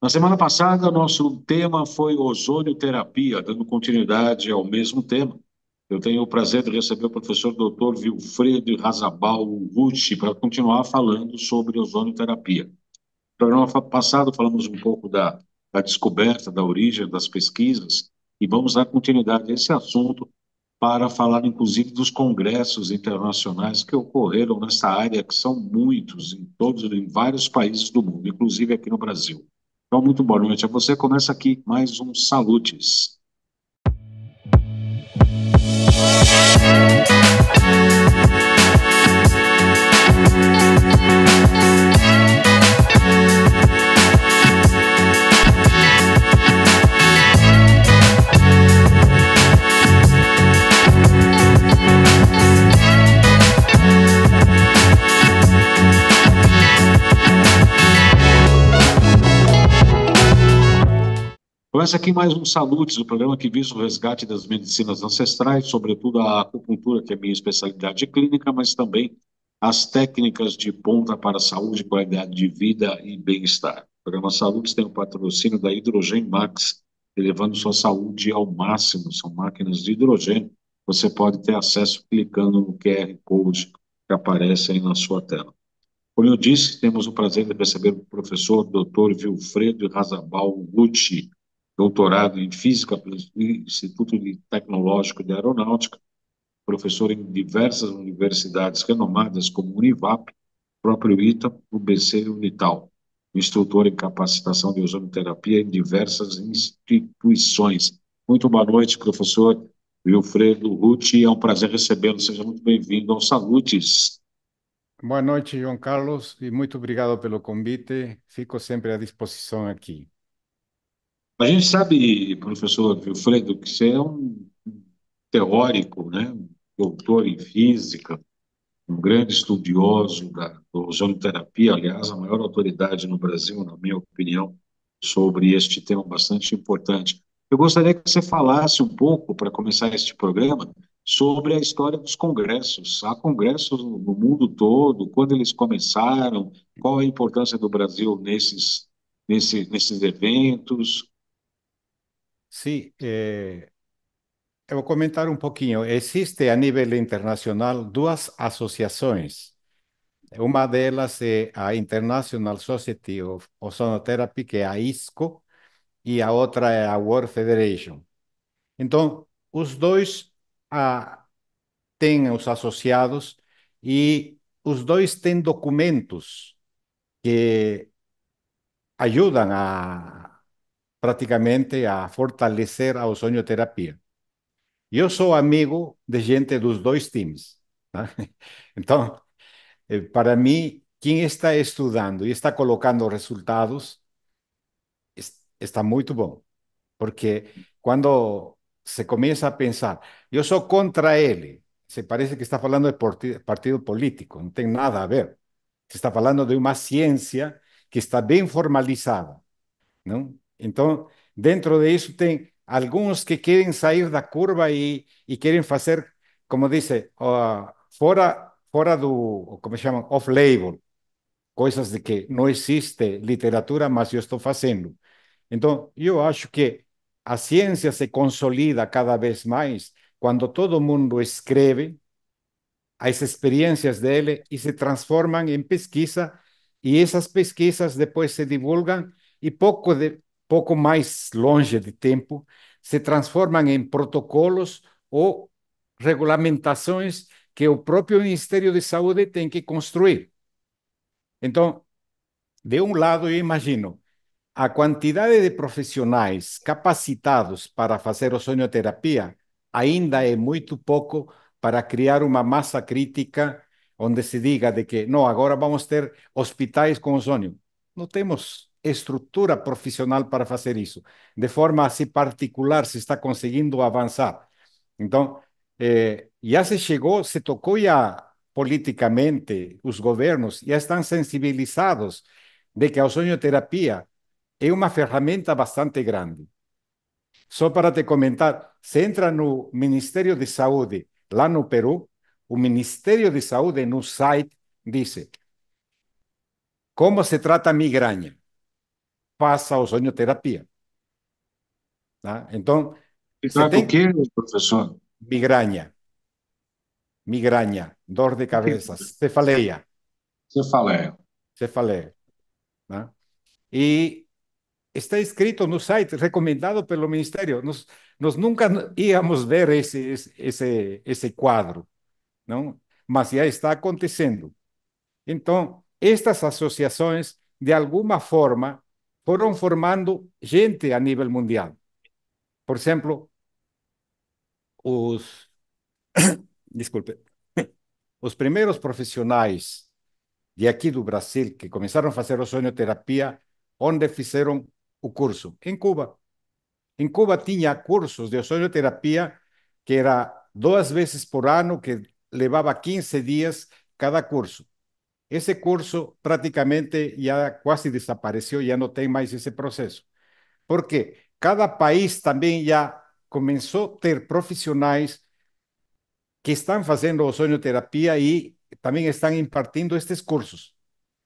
Na semana passada, nosso tema foi ozônio terapia, dando continuidade ao mesmo tema. Eu tenho o prazer de receber o professor Dr. Wilfredo Razabal Gucci para continuar falando sobre ozônio terapia. No programa passado, falamos um pouco da, da descoberta, da origem, das pesquisas, e vamos dar continuidade a esse assunto para falar, inclusive, dos congressos internacionais que ocorreram nessa área, que são muitos em todos, em vários países do mundo, inclusive aqui no Brasil. Então, muito boa noite a você. Começa aqui mais um Salutes. Começa aqui mais um Saludes, o um programa que visa o resgate das medicinas ancestrais, sobretudo a acupuntura, que é minha especialidade clínica, mas também as técnicas de ponta para a saúde, qualidade de vida e bem-estar. O programa Saludes tem o patrocínio da Hidrogen Max, elevando sua saúde ao máximo. São máquinas de hidrogênio. Você pode ter acesso clicando no QR Code que aparece aí na sua tela. Como eu disse, temos o prazer de receber o professor Dr. Vilfredo Razabal Gucci, doutorado em Física pelo Instituto Tecnológico de Aeronáutica, professor em diversas universidades renomadas como Univap, próprio ITA, UBC e Unital, instrutor em capacitação de ozonoterapia em diversas instituições. Muito boa noite, professor Wilfredo Ruti, é um prazer recebê-lo, seja muito bem-vindo ao Salutes. Boa noite, João Carlos, e muito obrigado pelo convite. Fico sempre à disposição aqui. A gente sabe, professor Vilfredo, que você é um teórico, né? doutor em física, um grande estudioso da, da ozonoterapia, aliás, a maior autoridade no Brasil, na minha opinião, sobre este tema bastante importante. Eu gostaria que você falasse um pouco, para começar este programa, sobre a história dos congressos. Há congressos no mundo todo, quando eles começaram, qual a importância do Brasil nesses, nesse, nesses eventos, sim eu eh, vou comentar um pouquinho Existe a nível internacional duas associações Uma delas é a International Society of Ozonoterapy, que é a ISCO, e a outra é a World Federation. Então, os dois ah, têm os associados e os dois têm documentos que ajudam a, prácticamente a fortalecer a ozonioterapia. Yo soy amigo de gente dos dois times. teams, Entonces, eh, para mí, quien está estudiando y está colocando resultados está muy bueno. porque cuando se comienza a pensar, yo soy contra él, se parece que está hablando de partido político, no tiene nada a ver. Se está hablando de una ciencia que está bien formalizada, ¿no?, entonces dentro de eso hay algunos que quieren salir de la curva y quieren hacer como dice, ah, fuera fuera fora do, como llama? off-label, cosas de que no existe literatura, más yo estoy haciendo entonces yo acho que a ciencia se consolida cada vez más cuando todo mundo escribe escreve experiencias de él y se transforman en pesquisa, y esas pesquisas después se divulgan y poco de, pouco mais longe de tempo, se transformam em protocolos ou regulamentações que o próprio Ministério de Saúde tem que construir. Então, de um lado, eu imagino a quantidade de profissionais capacitados para fazer ozonioterapia ainda é muito pouco para criar uma massa crítica onde se diga de que, não, agora vamos ter hospitais com ozônio. Não temos estructura profesional para hacer eso De forma así particular, se está consiguiendo avanzar entonces eh, ya se llegó se tocó ya políticamente los gobiernos ya están sensibilizados de que la ozonioterapia es una herramienta bastante grande. solo para te comentar, se entra el Ministerio de Salud lá Perú, Perú Ministerio de de en un site dice ¿Cómo se trata migraña pasa o sueño terapia, ¿Está? ¿qué qué, profesor? Migraña. Migraña, dor de cabeza. Cefalea. Cefalea. Cefaleia. y está escrito en no site, recomendado por ministerio, nos, nos nunca a ver ese ese ese cuadro, ¿no? mas ya está aconteciendo. Entonces, estas asociaciones, de alguna forma, foram formando gente a nível mundial. Por exemplo, os desculpe, os primeiros profissionais de aqui do Brasil que começaram a fazer ozonoterapia, onde fizeram o curso? Em Cuba. Em Cuba tinha cursos de ozonoterapia que era duas vezes por ano, que levava 15 dias cada curso. Ese curso prácticamente ya casi desapareció, ya no tiene más proceso proceso. Porque cada país también ya comenzó a tener profesionales que están haciendo ozonioterapia y también están impartiendo estos cursos.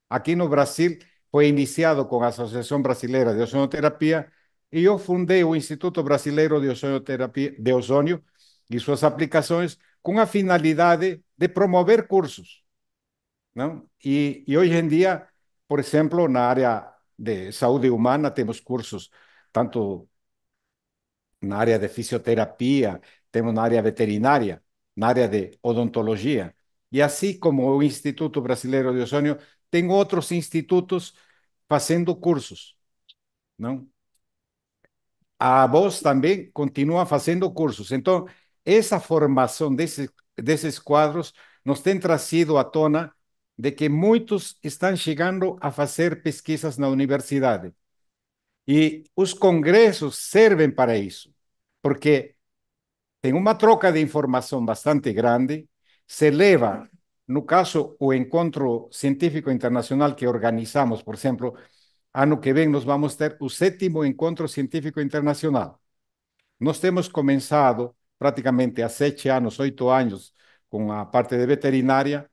Aquí en Brasil fue iniciado con la Asociación Brasileira de Ozonoterapia y yo fundé el Instituto Brasileiro de Ozonioterapia de Ozonio y sus aplicaciones con la finalidad de promover cursos Não? E, e hoje em dia, por exemplo, na área de saúde humana, temos cursos tanto na área de fisioterapia, temos na área veterinária, na área de odontologia. E assim como o Instituto Brasileiro de Ozônio, tem outros institutos fazendo cursos, não? A voz também continua fazendo cursos. Então, essa formação desses, desses quadros nos tem trazido à tona de que muitos estão chegando a fazer pesquisas na universidade. E os congressos servem para isso, porque tem uma troca de informação bastante grande, se leva, no caso, o encontro científico internacional que organizamos, por exemplo, ano que vem nós vamos ter o sétimo encontro científico internacional. Nós temos começado praticamente há sete anos, oito anos, com a parte de veterinária,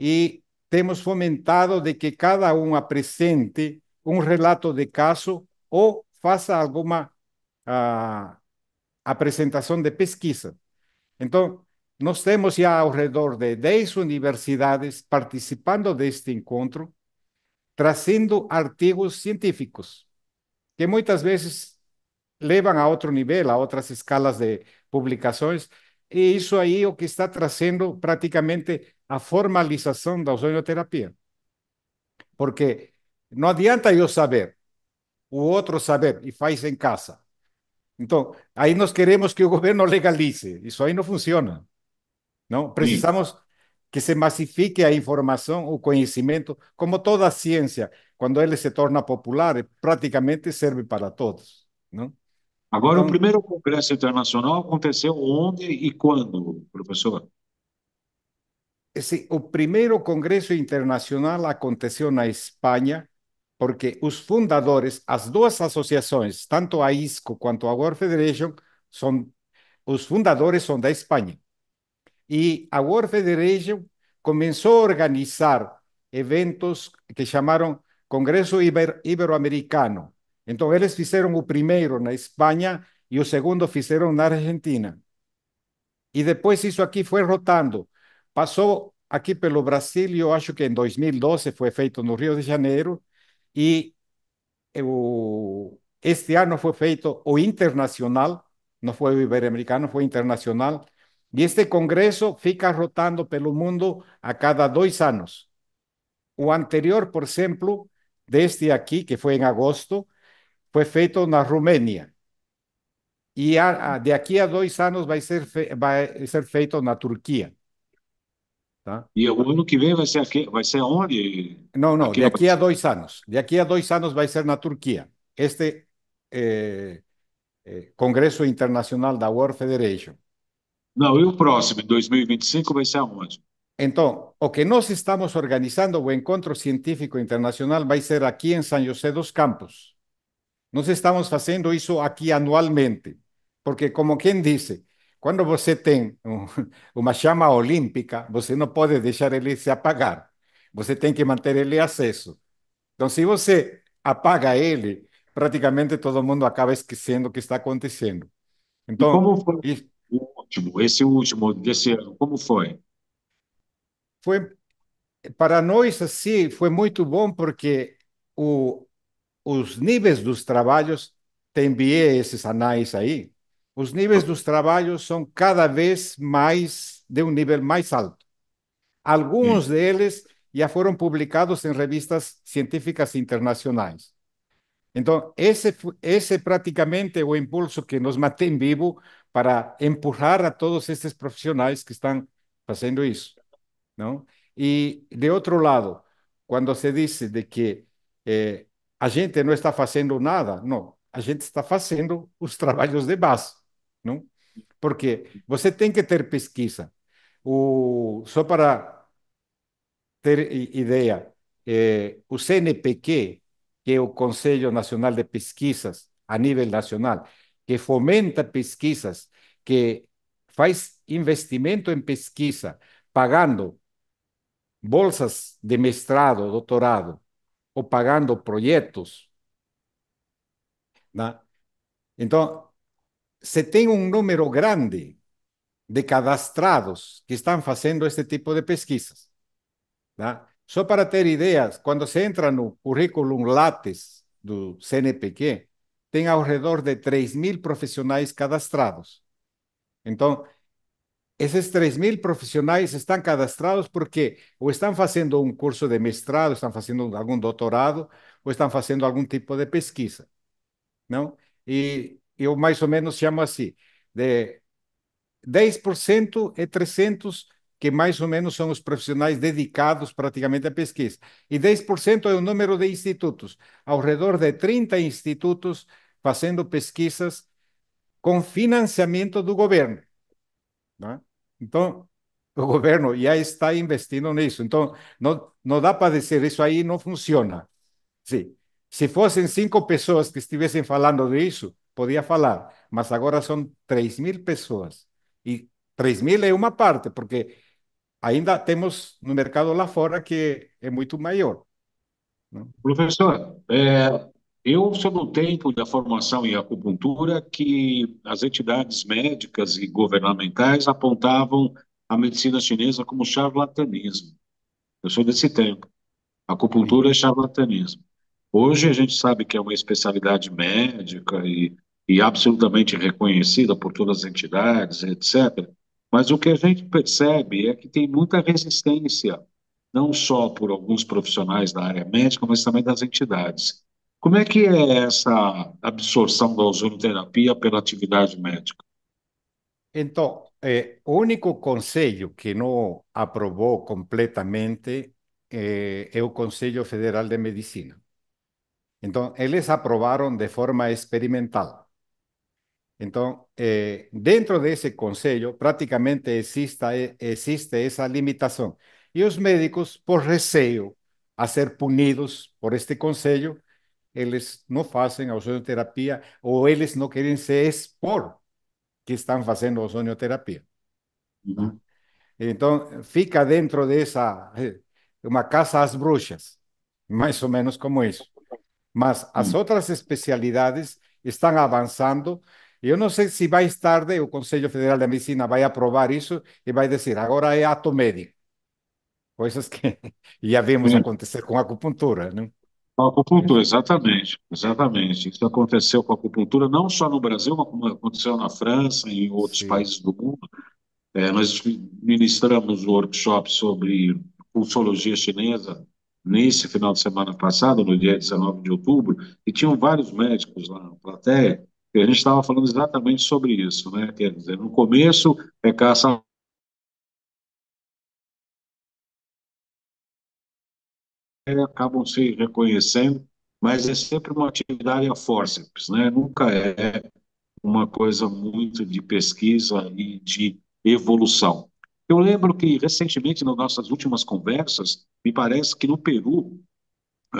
e temos fomentado de que cada um apresente um relato de caso ou faça alguma ah, apresentação de pesquisa. Então, nós temos já ao redor de 10 universidades participando deste encontro, trazendo artigos científicos, que muitas vezes levam a outro nível, a outras escalas de publicações, Y e eso ahí lo que está trazendo prácticamente a formalización de la ozonioterapia. Porque no adianta yo saber, o otro saber y faz en casa. Entonces, ahí nos queremos que o gobierno legalice, eso ahí no funciona. no precisamos que se masifique a información, o conocimiento, como toda ciencia. Cuando él se torna popular, eh, prácticamente serve para todos, no Agora, então, o primeiro congresso internacional aconteceu onde e quando, professor? Sim, o primeiro congresso internacional aconteceu na Espanha, porque os fundadores, as duas associações, tanto a ISCO quanto a World Federation, são os fundadores são da Espanha. E a World Federation começou a organizar eventos que chamaram Congresso Ibero Iberoamericano, Entonces, ellos hicieron el primero en España y el segundo hicieron en Argentina. Y después eso aquí fue rotando. Pasó aquí pelo Brasil, yo acho que en 2012 fue feito no Río de Janeiro, y eh, este año fue feito o Internacional, no fue Iberoamericano, fue Internacional, Y este Congreso fica rotando pelo mundo a cada dos años. O anterior, por de este aquí, que fue en agosto, foi feito na Romênia. E a, a, de aqui a dois anos vai ser, fe, vai ser feito na Turquia. Tá? E o ano que vem vai ser aqui, vai ser onde? Não, não, aqui de aqui a dois anos. De aqui a dois anos vai ser na Turquia. Este eh, eh, Congresso Internacional da World Federation. Não, e o próximo, 2025, vai ser aonde? Então, o que nós estamos organizando, o Encontro Científico Internacional, vai ser aqui em São José dos Campos. Nós estamos fazendo isso aqui anualmente, porque, como quem disse, quando você tem uma chama olímpica, você não pode deixar ele se apagar. Você tem que manter ele aceso. Então, se você apaga ele, praticamente todo mundo acaba esquecendo o que está acontecendo. Então, e como foi e... o último, esse último desse ano, como foi? Foi para nós assim, foi muito bom porque o niveles de dos trabalhos, te enviei esses anais aí, os de dos trabajos son cada vez más, de un nivel más alto. Algunos mm. de ellos ya fueron publicados en revistas científicas internacionales. Entonces, ese esse prácticamente praticamente o impulso que nos en vivo para empujar a todos estos profesionales que están haciendo eso, Não? E, de otro lado, cuando se dice de que eh, a gente não está fazendo nada. Não, a gente está fazendo os trabalhos de base, não? Porque você tem que ter pesquisa. O, só para ter ideia, é, o CNPq, que é o Conselho Nacional de Pesquisas a nível nacional, que fomenta pesquisas, que faz investimento em pesquisa, pagando bolsas de mestrado, doutorado ou pagando projetos. Né? Então, se tem um número grande de cadastrados que estão fazendo esse tipo de pesquisas. Né? Só para ter ideias, quando você entra no currículo Lattes do CNPq, tem ao redor de 3 mil profissionais cadastrados. Então, esses 3 mil profissionais estão cadastrados porque ou estão fazendo um curso de mestrado, estão fazendo algum doutorado, ou estão fazendo algum tipo de pesquisa. Não? E eu mais ou menos chamo assim, de 10% é 300, que mais ou menos são os profissionais dedicados praticamente à pesquisa. E 10% é o número de institutos, ao redor de 30 institutos fazendo pesquisas com financiamento do governo. Né? Entonces, el gobierno ya está en eso. Entonces no no da para decir eso ahí no funciona. Sí. Si fuesen cinco personas que hablando de eso podía hablar, mas ahora son tres mil personas. Y tres mil es una parte, porque ainda tenemos un mercado la fora que es mucho mayor. Profesor, eh, Eu sou do tempo da formação em acupuntura que as entidades médicas e governamentais apontavam a medicina chinesa como charlatanismo. Eu sou desse tempo. Acupuntura é charlatanismo. Hoje a gente sabe que é uma especialidade médica e, e absolutamente reconhecida por todas as entidades, etc. Mas o que a gente percebe é que tem muita resistência, não só por alguns profissionais da área médica, mas também das entidades. Como é que é essa absorção da ozonoterapia pela atividade médica? Então, é, o único conselho que não aprovou completamente é, é o Conselho Federal de Medicina. Então, eles aprovaram de forma experimental. Então, é, dentro desse conselho, praticamente existe essa limitação. E os médicos, por receio a ser punidos por este conselho, eles não fazem ozonioterapia ou eles não querem se expor que estão fazendo ozonioterapia. Uhum. Então, fica dentro dessa eh, uma casa às bruxas, mais ou menos como isso. Mas as uhum. outras especialidades estão avançando. Eu não sei se mais tarde o Conselho Federal de Medicina vai aprovar isso e vai dizer agora é ato médico. Coisas que já vimos uhum. acontecer com a acupuntura, né? a acupuntura, exatamente, exatamente. Isso aconteceu com a acupuntura não só no Brasil, como aconteceu na França e em outros Sim. países do mundo. É, nós ministramos um workshop sobre pulsologia chinesa nesse final de semana passado, no dia 19 de outubro, e tinham vários médicos lá na plateia, e a gente estava falando exatamente sobre isso, né? Quer dizer, no começo é caça É, acabam se reconhecendo, mas é sempre uma atividade a forceps, né? Nunca é uma coisa muito de pesquisa e de evolução. Eu lembro que recentemente, nas nossas últimas conversas, me parece que no Peru, é,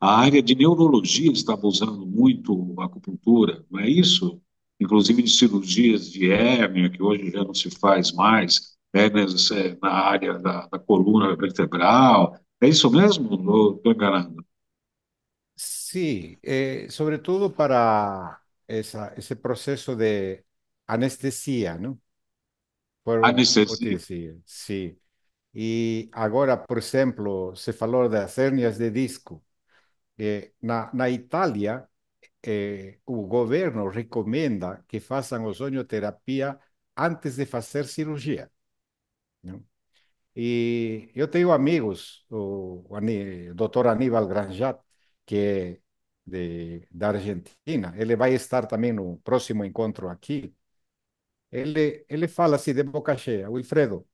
a área de neurologia estava usando muito a acupuntura, não é isso? Inclusive de cirurgias de hérnia, que hoje já não se faz mais, hérnias né, é, na área da, da coluna vertebral, é isso mesmo? Ou estou enganado? Sí, eh, sobre todo para esa- ese proceso de anestesia, ¿no? Anestesia. sim. E agora, por exemplo, se falou das hérnias de disco. Eh, na, na Itália, eh, o governo recomenda que façam ozonioterapia antes de fazer cirurgia, não? Y yo tengo amigos, o, o Aníbal Granjat, que de de, Argentina. Él va a estar también en un próximo encuentro aquí. Él le fala así de boca cheia, Wilfredo,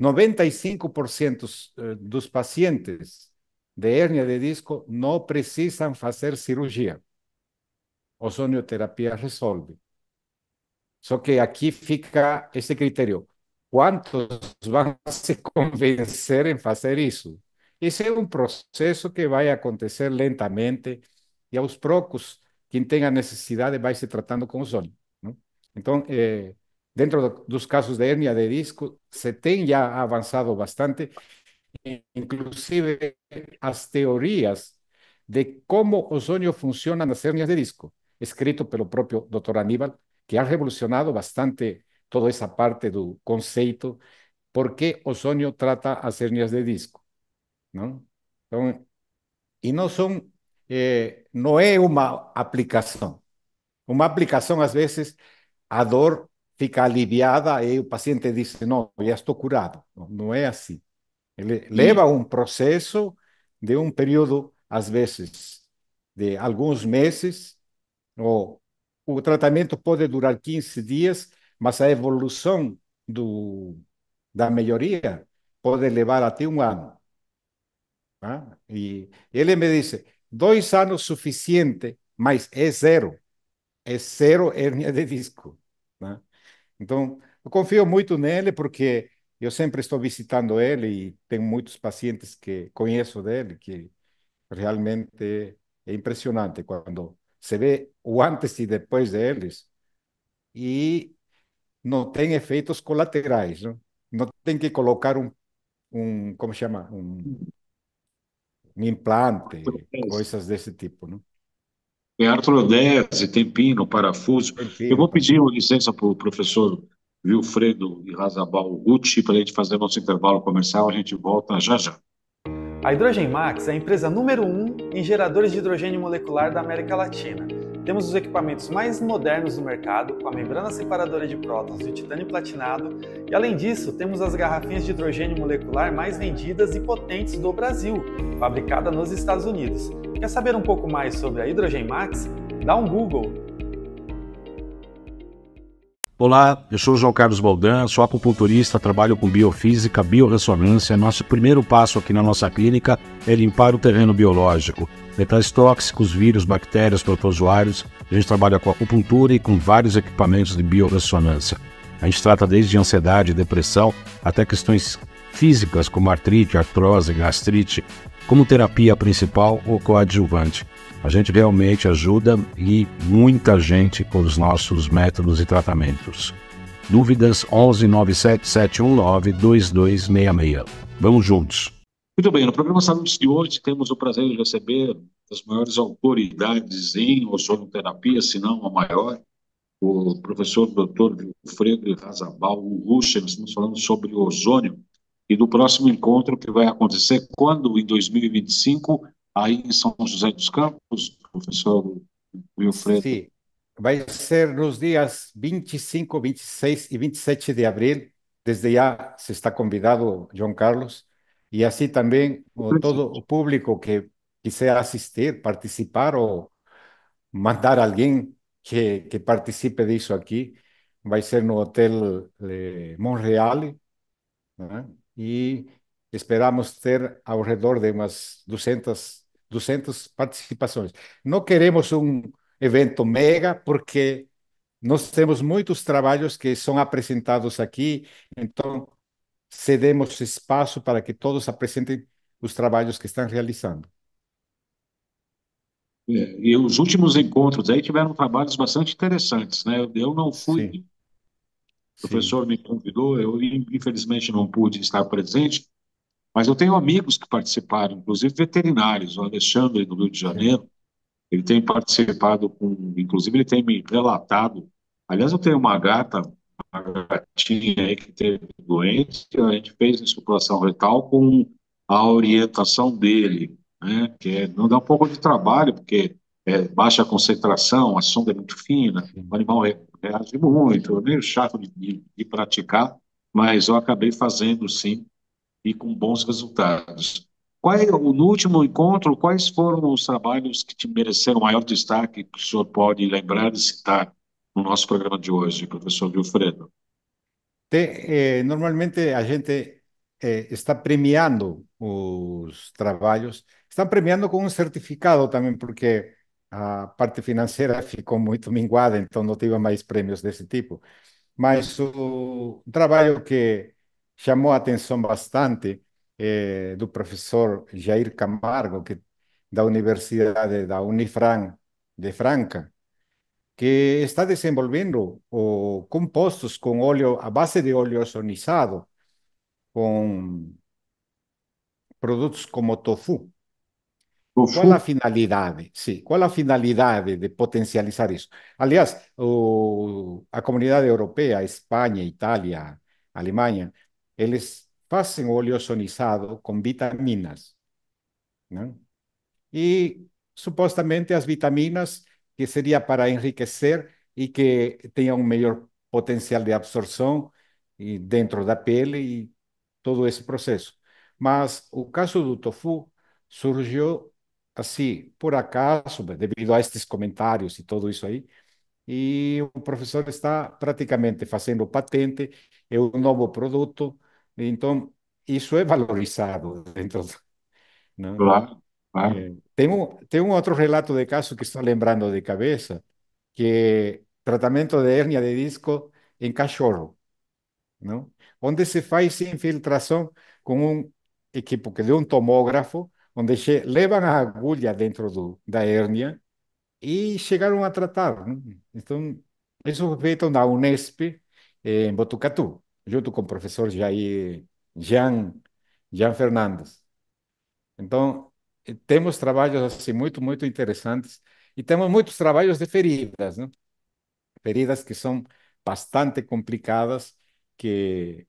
95% los eh, pacientes de hernia de disco no hacer cirugía o o Ozonioterapia resuelve solo que aquí fica este criterio van a se convencer en hacer eso? Ese es un proceso que va a acontecer lentamente y los procos, quien tenga necesidades va a irse tratando con ozono. Entonces, eh, dentro de los casos de hernia de disco, se tiene ya avanzado bastante, inclusive las teorías de cómo ozono funciona en las hernias de disco, escrito por el propio Dr. Aníbal, que ha revolucionado bastante toda essa parte do conceito, porque o sonho trata as hérnias de disco. Não? Então, e não são, é, não é uma aplicação. Uma aplicação, às vezes, a dor fica aliviada e o paciente diz, não, já estou curado. Não é assim. Ele leva um processo de um período, às vezes, de alguns meses, ou o tratamento pode durar 15 dias, mas a evolução do, da melhoria pode levar até um ano. Tá? E ele me disse, dois anos suficiente, mas é zero. É zero hérnia de disco. Tá? Então, eu confio muito nele porque eu sempre estou visitando ele e tenho muitos pacientes que conheço dele, que realmente é impressionante quando se vê o antes e depois deles. E não tem efeitos colaterais, não, não tem que colocar um, um como chama, um, um implante, coisas desse tipo, não? É artrodese, tem pino, parafuso. Enfim, Eu vou pedir licença para o professor Wilfredo e Razabal Gucci para a gente fazer nosso intervalo comercial. A gente volta já já. A Max é a empresa número um em geradores de hidrogênio molecular da América Latina temos os equipamentos mais modernos do mercado, com a membrana separadora de prótons de titânio platinado, e além disso, temos as garrafinhas de hidrogênio molecular mais vendidas e potentes do Brasil, fabricada nos Estados Unidos. Quer saber um pouco mais sobre a Hidrogen Max? Dá um Google Olá, eu sou João Carlos Baldan, sou acupunturista, trabalho com biofísica, bioressonância. Nosso primeiro passo aqui na nossa clínica é limpar o terreno biológico. Metais tóxicos, vírus, bactérias, protozoários. A gente trabalha com acupuntura e com vários equipamentos de bioressonância. A gente trata desde ansiedade, depressão, até questões físicas como artrite, artrose, gastrite, como terapia principal ou coadjuvante. A gente realmente ajuda e muita gente com os nossos métodos e tratamentos. Dúvidas 11 97 719 2266. Vamos juntos. Muito bem, no programa Saúde de hoje temos o prazer de receber as maiores autoridades em ozonoterapia, se não a maior, o professor Dr. Wilfredo Razabal Nós estamos falando sobre o ozônio e do próximo encontro que vai acontecer quando? Em 2025, aí em São José dos Campos, professor Wilfredo. Sim, vai ser nos dias 25, 26 e 27 de abril. Desde já se está convidado, João Carlos, e assim também o, todo o público que quiser assistir, participar ou mandar alguém que, que participe disso aqui, vai ser no Hotel eh, Montreal. Né? E esperamos ter ao redor de umas 200 200 participações. Não queremos um evento mega, porque nós temos muitos trabalhos que são apresentados aqui, então cedemos espaço para que todos apresentem os trabalhos que estão realizando. É, e os últimos encontros aí tiveram trabalhos bastante interessantes, né? Eu não fui, Sim. o professor Sim. me convidou, eu infelizmente não pude estar presente, mas eu tenho amigos que participaram, inclusive veterinários. O Alexandre, do Rio de Janeiro, ele tem participado com. Inclusive, ele tem me relatado. Aliás, eu tenho uma gata, uma gatinha aí que teve doente, a gente fez insupulação retal com a orientação dele, né? Que é, não dá um pouco de trabalho, porque é baixa concentração, a sonda é muito fina, o animal reage muito, é meio chato de, de, de praticar, mas eu acabei fazendo sim e com bons resultados. Qual, no último encontro, quais foram os trabalhos que te mereceram maior destaque, que o senhor pode lembrar e citar no nosso programa de hoje, professor Wilfredo? Te, eh, normalmente a gente eh, está premiando os trabalhos, está premiando com um certificado também, porque a parte financeira ficou muito minguada, então não tive mais prêmios desse tipo. Mas o trabalho que llamó a atención bastante eh, profesor professor Jair Camargo, que, da Universidad da Unifran de Franca, que está desenvolvendo o, compostos óleo, a base de óleo ozonizado, con productos como tofu. tofu. la finalidad? Sí ¿cuál qual a de potencializar eso? Aliás, la a europea europea, Espanha, Italia, Alemania eles fazem óleo sonizado com vitaminas. Né? E supostamente as vitaminas, que seria para enriquecer e que tenha um melhor potencial de absorção dentro da pele e todo esse processo. Mas o caso do tofu surgiu assim, por acaso, devido a estes comentários e tudo isso aí, e o professor está praticamente fazendo patente, é um novo produto, então, isso é valorizado dentro. Não? Claro, claro. É, eh, tem, um, tem um outro relato de caso que estou lembrando de cabeça, que tratamento de hérnia de disco em cachorro, não? onde se faz infiltração com um equipo que de um tomógrafo, onde levam a agulha dentro do, da hérnia e chegaram a tratar. Não? Então, isso foi feito na Unesp, em Botucatu junto com o professor Jair Jean, Jean Fernandes. Então, eh, temos trabalhos assim muito, muito interessantes e temos muitos trabalhos de feridas, né? Feridas que são bastante complicadas, que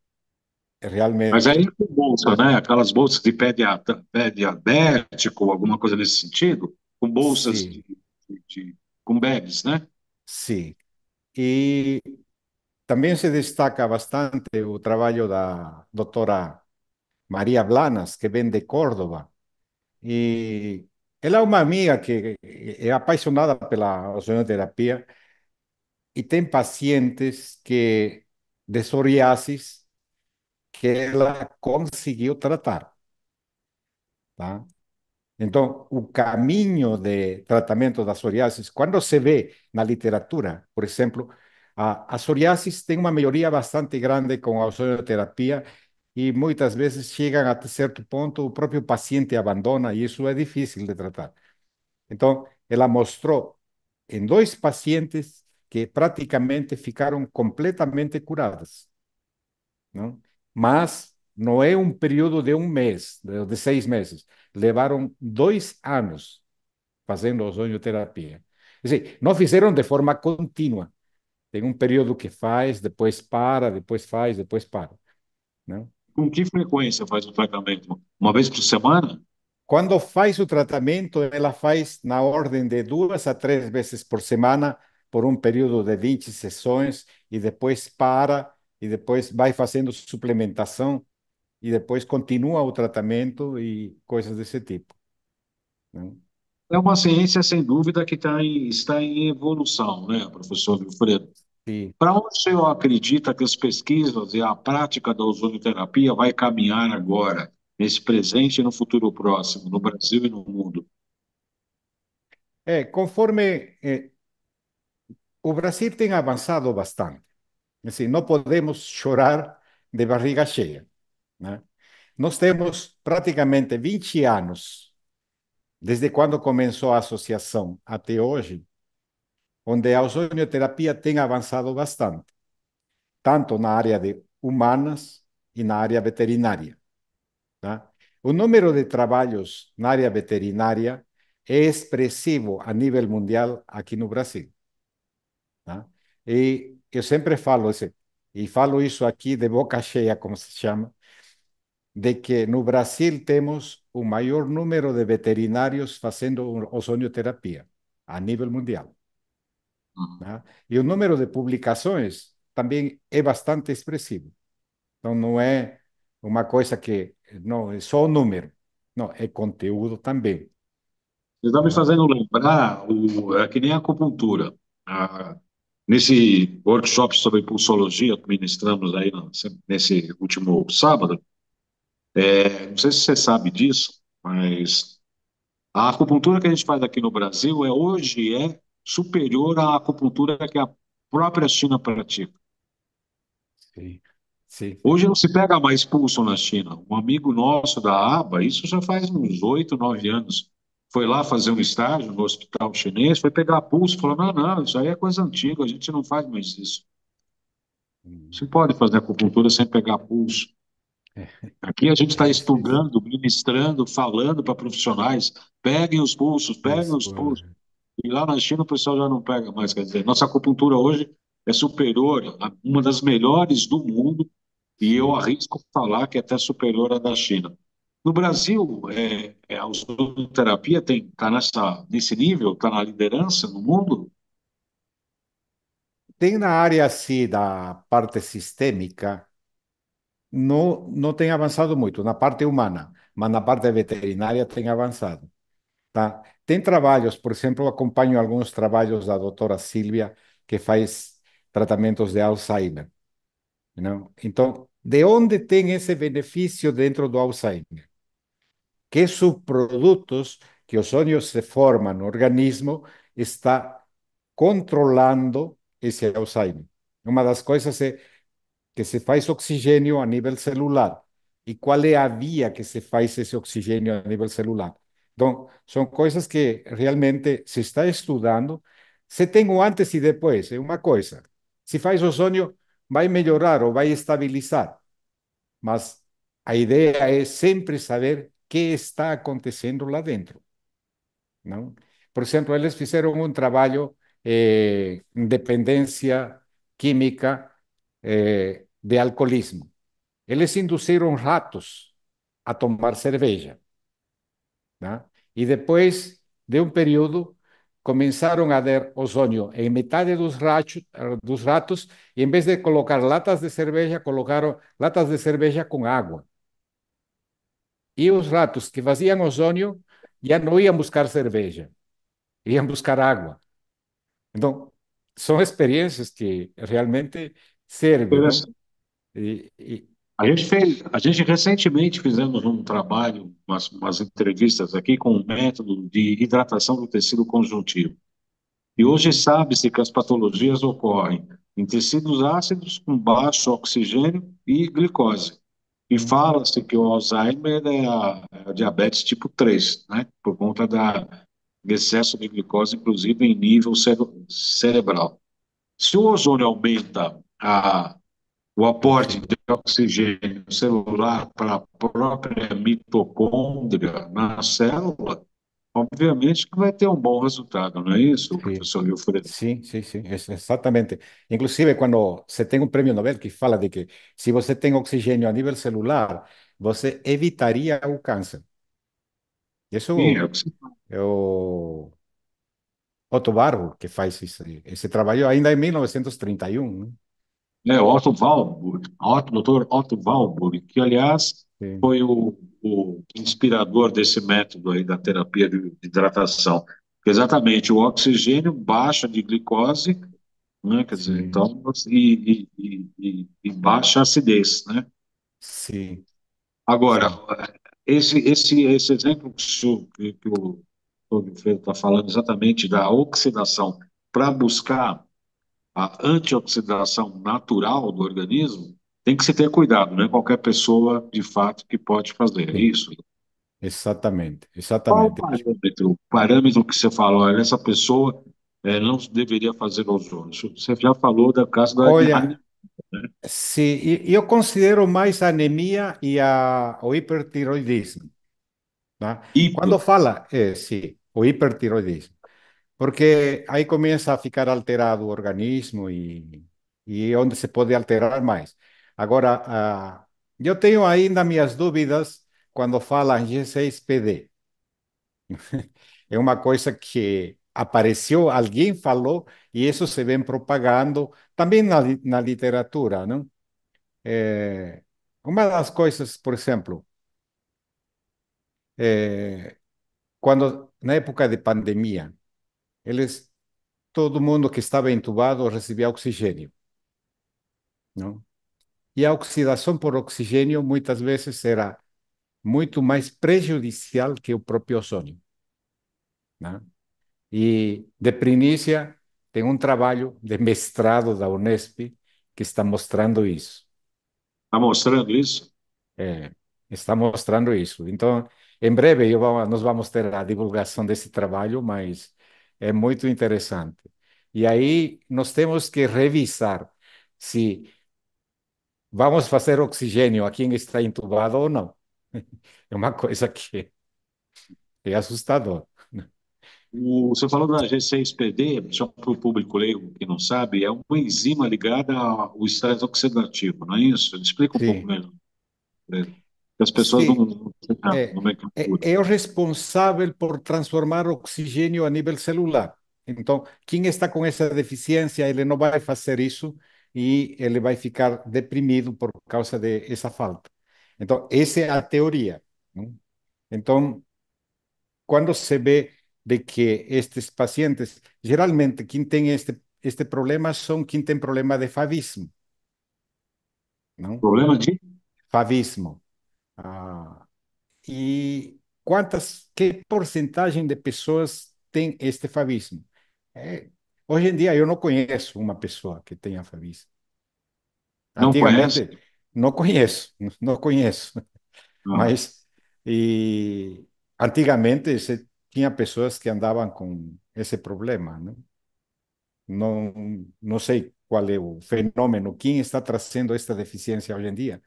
realmente... Mas aí com bolsa, né? Aquelas bolsas de pé, diabético, alguma coisa nesse sentido, com bolsas de, de, de, com bags, né? Sim. E También se destaca bastante trabajo trabajo da doutora María Blanas, que ven de Córdoba. y es es una amiga que apasionada por la ozonoterapia y tiene pacientes que de psoriasis que ella consiguió tratar. Tá? Entonces, o tratamiento de tratamiento de psoriasis, cuando se en la literatura, por ejemplo, a, a psoriasis tengo una mayoría bastante grande con ozonoterapia y muchas veces llegan a un cierto punto, propio propio paciente abandona y eso es difícil de tratar. Entonces, ella mostró en dos pacientes que prácticamente ficaram completamente curadas. no Mas no es un período de un mes, de seis meses. llevaron dos años haciendo ozonoterapia es no no hicieron de forma continua. Tem um período que faz, depois para, depois faz, depois para. Né? Com que frequência faz o tratamento? Uma vez por semana? Quando faz o tratamento, ela faz na ordem de duas a três vezes por semana, por um período de 20 sessões, e depois para, e depois vai fazendo suplementação, e depois continua o tratamento e coisas desse tipo. Né? É uma ciência, sem dúvida, que tá em, está em evolução, né, professor Wilfredo? Sim. Para onde o senhor acredita que as pesquisas e a prática da ozonoterapia vai caminhar agora, nesse presente e no futuro próximo, no Brasil e no mundo? É, conforme é, o Brasil tem avançado bastante, é assim, não podemos chorar de barriga cheia, né? Nós temos praticamente 20 anos desde quando começou a associação até hoje, onde a ozonioterapia tem avançado bastante, tanto na área de humanas e na área veterinária. Tá? O número de trabalhos na área veterinária é expressivo a nível mundial aqui no Brasil. Tá? E eu sempre falo, e falo isso aqui de boca cheia, como se chama, de que no Brasil temos o maior número de veterinários fazendo ozonioterapia a nível mundial. Uhum. Né? E o número de publicações também é bastante expressivo. Então, não é uma coisa que não é só o número, não, é conteúdo também. Você está me fazendo lembrar, o, é que nem a acupuntura. nesse workshop sobre pulsologia que ministramos aí nesse último sábado, é, não sei se você sabe disso, mas a acupuntura que a gente faz aqui no Brasil é hoje é superior à acupuntura que a própria China pratica. Sim, sim. Hoje não se pega mais pulso na China. Um amigo nosso da ABA, isso já faz uns oito, nove anos, foi lá fazer um estágio no hospital chinês, foi pegar pulso, falou: não, não, isso aí é coisa antiga, a gente não faz mais isso. Hum. Você pode fazer acupuntura sem pegar pulso. É. Aqui a gente está estudando, ministrando, falando para profissionais: peguem os pulsos, peguem os pulsos. É. E lá na China o pessoal já não pega mais. Quer dizer, nossa acupuntura hoje é superior, a uma das melhores do mundo, e eu arrisco falar que é até superior à da China. No Brasil, é, é, a ozonoterapia está nesse nível, está na liderança no mundo? Tem na área assim, da parte sistêmica, não, não tem avançado muito, na parte humana, mas na parte veterinária tem avançado. Tá? Tem trabalhos, por exemplo, acompanho alguns trabalhos da doutora Silvia, que faz tratamentos de Alzheimer. Não? Então, de onde tem esse benefício dentro do Alzheimer? Que subprodutos que os ônios se formam no organismo está controlando esse Alzheimer. Uma das coisas é que se faz oxigênio a nível celular e qual é a via que se faz esse oxigênio a nível celular. Então, são coisas que realmente se está estudando. Se tem ¿eh? o antes e depois, é uma coisa. Se faz ozônio, vai melhorar ou vai estabilizar. Mas a ideia é sempre saber o que está acontecendo lá dentro. Não? Por exemplo, eles fizeram um trabalho eh, dependência química eh, de alcoolismo. Eles induziram ratos a tomar cerveja. Né? E depois de um período, começaram a dar ozônio em metade dos, ratos, dos ratos e em vez de colocar latas de cerveja, colocaram latas de cerveja com água. E os ratos que faziam ozônio já não iam buscar cerveja, iam buscar água. Então, são experiências que realmente Sérvio, né? E, e- A gente fez, a gente recentemente fizemos um trabalho, umas, umas entrevistas aqui com um método de hidratação do tecido conjuntivo. E hoje sabe-se que as patologias ocorrem em tecidos ácidos com baixo oxigênio e glicose. E uhum. fala-se que o Alzheimer é a, é a diabetes tipo 3, né? Por conta da, do excesso de glicose, inclusive em nível cere- cerebral. Se o ozônio aumenta a, o aporte de oxigênio celular para a própria mitocôndria na célula, obviamente que vai ter um bom resultado, não é isso, sim. professor Wilfredo? Sim, sim, sim, exatamente. Inclusive, quando você tem um prêmio Nobel que fala de que se você tem oxigênio a nível celular, você evitaria o câncer. Isso sim, é, é o Otto Barro que faz esse, esse trabalho ainda em 1931, né? É, Otto Warburg, Otto, doutor Otto Walburg, que, aliás, Sim. foi o, o, inspirador desse método aí da terapia de, hidratação. Exatamente, o oxigênio baixa de glicose, né, quer dizer, então, e, e, e, e, baixa a acidez, né? Sim. Agora, esse, esse, esse exemplo que, que o Felipe está falando exatamente da oxidação para buscar a antioxidação natural do organismo, tem que se ter cuidado, não é qualquer pessoa de fato que pode fazer é isso. Exatamente, exatamente. o parâmetro, o parâmetro que você falou, essa pessoa é, não deveria fazer ozônio. Você já falou da casa da Olha, anemia, né? se, eu considero mais a anemia e a, o hipertiroidismo. Né? Hiper. Quando fala, é, sim, o hipertiroidismo. porque ahí comienza a ficar alterado el organismo y donde se puede alterar más. Ahora, ah, yo tengo ainda minhas dúvidas cuando fala G6PD. Es una cosa que apareció, alguien falou, y eso se ven propagando también na, la literatura, eh, Una É, las das por ejemplo, eh, cuando en na época de pandemia, eles todo mundo que estava entubado recebia oxigênio. Não? E a oxidação por oxigênio muitas vezes era muito mais prejudicial que o próprio ozônio. É? E de primícia, tem um trabalho de mestrado da Unesp que está mostrando isso. Está mostrando isso? É, está mostrando isso. Então, em breve vou, nós vamos ter a divulgação desse trabalho, mas é muito interessante. E aí nós temos que revisar se vamos fazer oxigênio a quem está entubado ou não. É uma coisa que é assustador. O, você falou da G6PD, só para o público leigo que não sabe, é uma enzima ligada ao estresse oxidativo, não é isso? Explica um Sim. pouco melhor. Ah, eh, eh, es pessoas responsable por transformar oxígeno a nivel celular. Entonces, quién está deficiencia él no va a hacer eso y él eh, va a ficar deprimido por causa de esa falta. Entonces, esa es a teoría. Entonces, cuando se ve de que estos pacientes, generalmente quien tiene este, este problema son quienes tienen problema de favismo. Problema de? Favismo. Ah, e quantas, que porcentagem de pessoas tem este favismo? É, hoje em dia eu não conheço uma pessoa que tenha favismo. Não conhece? Não conheço, não conheço. Ah. Mas e antigamente se tinha pessoas que andavam com esse problema, né? Não, não sei qual é o fenômeno, quem está trazendo esta deficiência hoje em dia,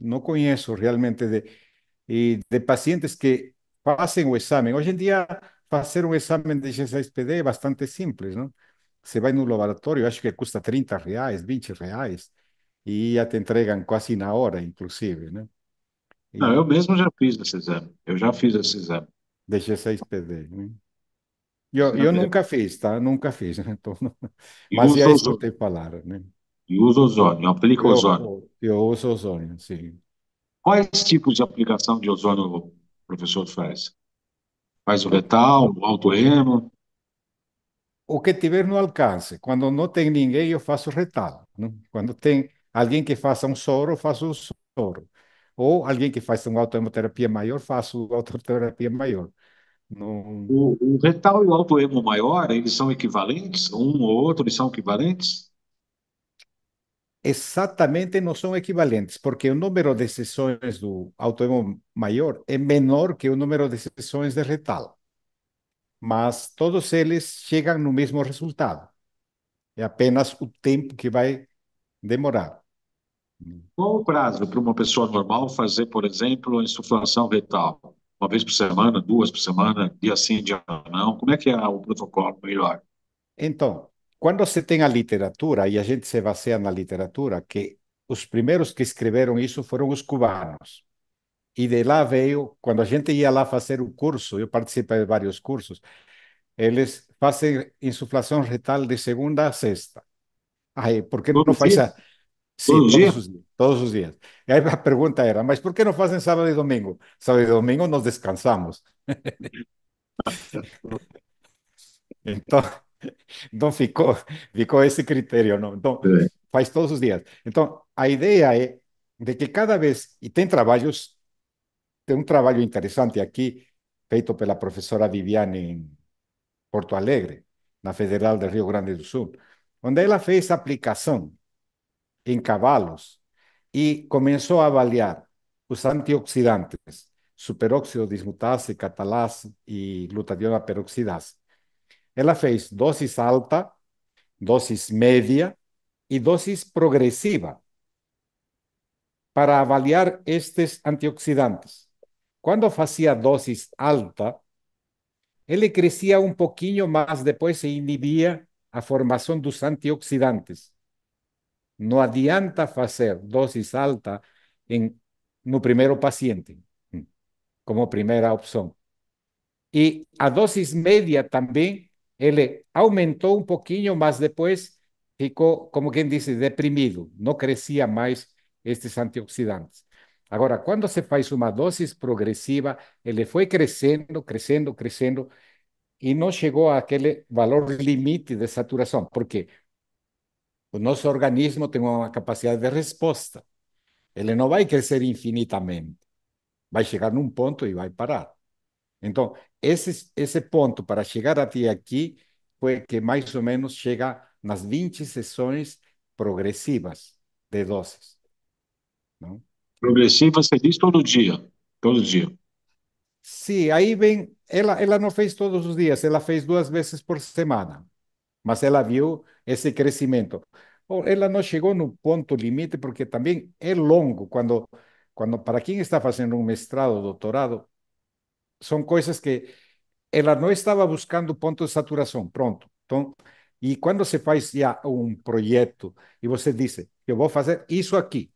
no conheço realmente de, de pacientes que fazem o exame. Hoje em dia, fazer um exame de G6PD é bastante simples, não? Você vai no laboratório, acho que custa 30 reais, 20 reais, e já te entregam quase na hora, inclusive, né? E... Não, eu mesmo já fiz esse exame. Eu já fiz esse exame. De G6PD, né? Eu, eu nunca fiz, tá? Nunca fiz. Né? Então, mas já é que falar, né? E usa ozônio, aplica Eu, ozônio. eu uso ozônio, sim. Quais tipos de aplicação de ozônio o professor faz? Faz o retal, o autoemo? O que tiver no alcance. Quando não tem ninguém, eu faço retal. Né? Quando tem alguém que faça um soro, eu faço o soro. Ou alguém que faça uma autoemoterapia maior, faço autoterapia maior. Não... O, o retal e o autoemo maior, eles são equivalentes? Um ou outro, eles são equivalentes? exatamente não são equivalentes, porque o número de sessões do autônomo maior é menor que o número de sessões de retal. Mas todos eles chegam no mesmo resultado. É apenas o tempo que vai demorar. Qual o prazo para uma pessoa normal fazer, por exemplo, a insuflação retal? Uma vez por semana, duas por semana, dia sim, dia não? Como é que é o protocolo melhor? Então, cuando se tenga a literatura, y a gente se en la literatura, que los primeros que escribieron eso fueron los cubanos. Y de lá veo cuando a gente ia lá hacer un curso, yo participé de varios cursos, ellos hacen insuflación retal de segunda a sexta. por qué no faz a... todos, los días. dias, todos pregunta dias. era, mas por qué no hacen sábado y domingo? Sábado y domingo nos descansamos. Entonces, no ficou, ficou ese criterio no Então faz todos los días. Entonces, a idea es de que cada vez y tem trabalhos, tem un trabajo interesante aquí feito la profesora Viviane en Porto Alegre, na Federal del Rio Grande do Sul, donde ella fez aplicación en cavalos y comenzó a avaliar los antioxidantes, superóxido dismutase, catalase y glutadiona peroxidase Ela fez dosis alta, dosis media y dosis progresiva para avaliar estos antioxidantes. Cuando hacía dosis alta, él crecía un más más después se inhibía a formación dos antioxidantes. No adianta hacer dosis alta en el primer paciente, mm, como primera opción. Y a dosis media también, él aumentó un poquito, mas después ficou, como quien dice deprimido, No crecía más estos antioxidantes. Ahora, cuando se una dosis progresiva, él fue creciendo, creciendo, creciendo, y no llegó a aquel valor límite de saturación. porque nuestro organismo tiene una capacidad de Él no va a crecer infinitamente. Va a llegar a un punto y va a parar. Entonces... Esse, esse ponto, para chegar até aqui, foi que mais ou menos chega nas 20 sessões progressivas de doses. Não? Progressiva, você diz todo dia? Todo dia. Sim, aí vem. Ela, ela não fez todos os dias, ela fez duas vezes por semana. Mas ela viu esse crescimento. Ela não chegou no ponto limite, porque também é longo. Quando, quando Para quem está fazendo um mestrado, doutorado, são coisas que ela não estava buscando ponto de saturação, pronto. Então, e quando se faz já um projeto e você diz, eu vou fazer isso aqui,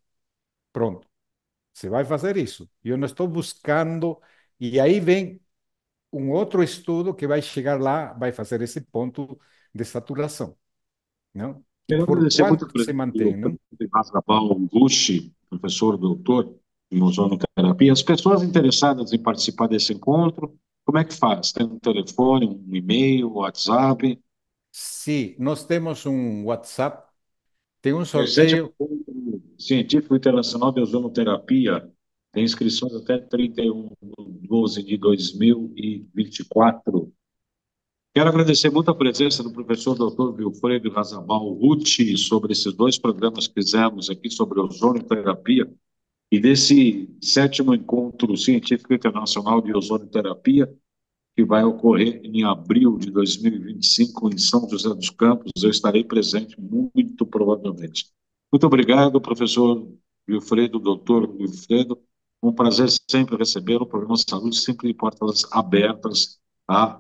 pronto, você vai fazer isso. Eu não estou buscando, e aí vem um outro estudo que vai chegar lá, vai fazer esse ponto de saturação, não? Por quanto muito se mantém, não? Rafa Paulo Gucci, professor doutor, no ozonoterapia. As pessoas interessadas em participar desse encontro, como é que faz? Tem um telefone, um e-mail, WhatsApp? Sim, nós temos um WhatsApp, tem um sorteio. É científico Internacional de Ozonoterapia, tem inscrições até 31 de 12 de 2024. Quero agradecer muito a presença do professor Dr. Wilfredo Razabal Ruti sobre esses dois programas que fizemos aqui sobre ozonoterapia e desse sétimo encontro científico internacional de ozonoterapia, que vai ocorrer em abril de 2025 em São José dos Campos. Eu estarei presente, muito provavelmente. Muito obrigado, professor Wilfredo, doutor Wilfredo. Um prazer sempre receber. O programa saúde sempre de portas abertas a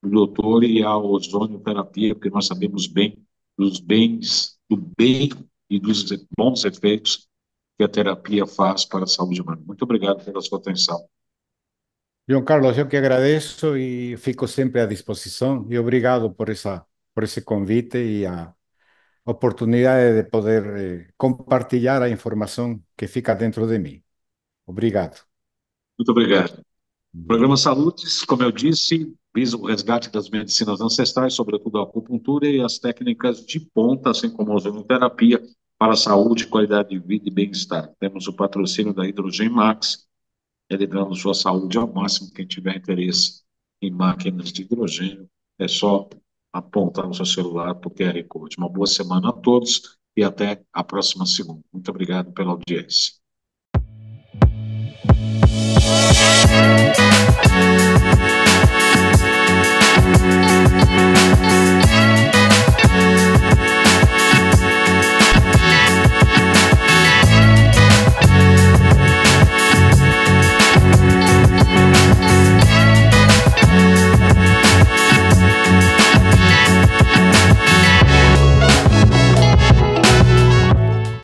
doutor e a ozonoterapia, porque nós sabemos bem dos bens, do bem e dos bons efeitos que a terapia faz para a saúde humana. Muito obrigado pela sua atenção. João Carlos, eu que agradeço e fico sempre à disposição e obrigado por essa por esse convite e a oportunidade de poder eh, compartilhar a informação que fica dentro de mim. Obrigado. Muito obrigado. O programa Saúde, como eu disse, visa o resgate das medicinas ancestrais, sobretudo a acupuntura e as técnicas de ponta, assim como a ozonoterapia, para a saúde, qualidade de vida e bem-estar. Temos o patrocínio da Hidrogen Max, elevando sua saúde ao máximo. Quem tiver interesse em máquinas de hidrogênio, é só apontar no seu celular para o QR Code. Uma boa semana a todos e até a próxima segunda. Muito obrigado pela audiência. Thank you.